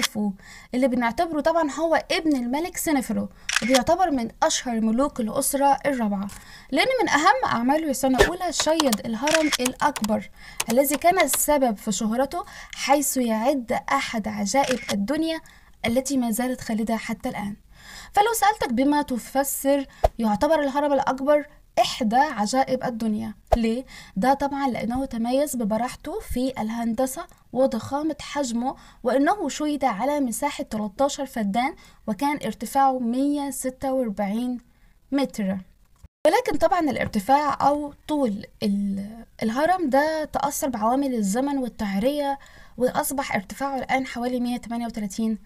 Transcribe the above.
خوفو اللي بنعتبره طبعا هو ابن الملك سنفرو وبيعتبر من أشهر ملوك الأسرة الرابعة لأن من أهم أعماله السنه أولى شيد الهرم الأكبر الذي كان السبب في شهرته حيث يعد أحد عجائب الدنيا التي ما زالت خالدة حتى الآن فلو سألتك بما تفسر يعتبر الهرم الأكبر إحدى عجائب الدنيا ليه؟ ده طبعا لأنه تميز ببراحته في الهندسة وضخامة حجمه وأنه شيد على مساحة 13 فدان وكان ارتفاعه 146 متر ولكن طبعا الارتفاع أو طول الهرم ده تأثر بعوامل الزمن والتعرية وأصبح ارتفاعه الآن حوالي 138